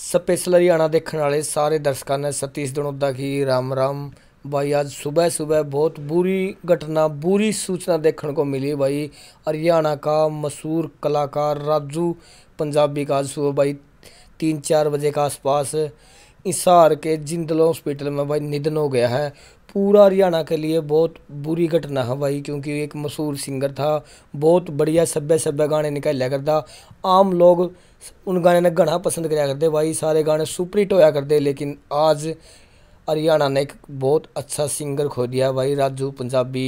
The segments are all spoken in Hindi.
स्पेशल हरियाणा देखने वाले सारे दर्शकों ने सतीश दणोदा की राम राम भाई आज सुबह सुबह बहुत बुरी घटना बुरी सूचना देखने को मिली भाई हरियाणा का मशहूर कलाकार राजू पंजाबी का सुबह भाई तीन चार बजे के आसपास इसार के जिंदल हॉस्पिटल में भाई निधन हो गया है पूरा हरियाणा के लिए बहुत बुरी घटना है भाई क्योंकि एक मशहूर सिंगर था बहुत बढ़िया सभ्य सभ्य गाने निकालिया करता आम लोग उन गाने ने गाना पसंद कराया करते भाई सारे गाने सुपरहिट होया करते लेकिन आज हरियाणा ने एक बहुत अच्छा सिंगर खो दिया भाई राजू पंजाबी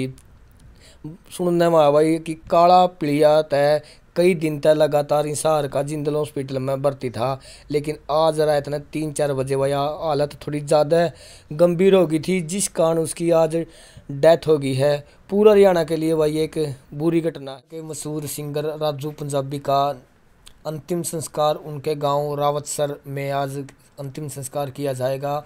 सुनने में भाई कि काला पिलिया तय कई दिन तक लगातार हिसार का जिंदल हॉस्पिटल में भर्ती था लेकिन आज रात ने तीन चार बजे वह हालत थोड़ी ज़्यादा गंभीर हो गई थी जिस कारण उसकी आज डेथ हो गई है पूरा हरियाणा के लिए वही एक बुरी घटना के मशहूर सिंगर राजू पंजाबी का अंतिम संस्कार उनके गांव रावतसर में आज अंतिम संस्कार किया जाएगा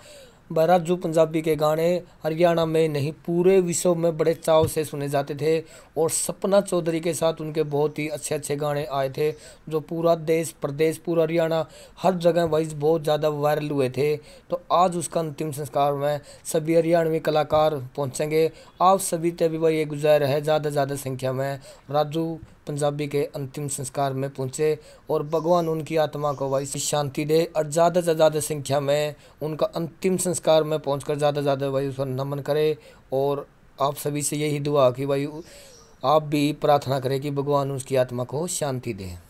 बराजू पंजाबी के गाने हरियाणा में नहीं पूरे विश्व में बड़े चाव से सुने जाते थे और सपना चौधरी के साथ उनके बहुत ही अच्छे अच्छे गाने आए थे जो पूरा देश प्रदेश पूरा हरियाणा हर जगह वाइज बहुत ज़्यादा वायरल हुए थे तो आज उसका अंतिम संस्कार में सभी हरियाणवी कलाकार पहुँचेंगे आप सभी तभी भाई ये गुजार है ज़्यादा ज़्यादा संख्या में राजू पंजाबी के अंतिम संस्कार में पहुंचे और भगवान उनकी आत्मा को भाई शांति दे और ज़्यादा से ज़्यादा संख्या में उनका अंतिम संस्कार में पहुँच ज़्यादा से ज़्यादा वायु उस पर नमन करे और आप सभी से यही दुआ कि भाई आप भी प्रार्थना करें कि भगवान उसकी आत्मा को शांति दें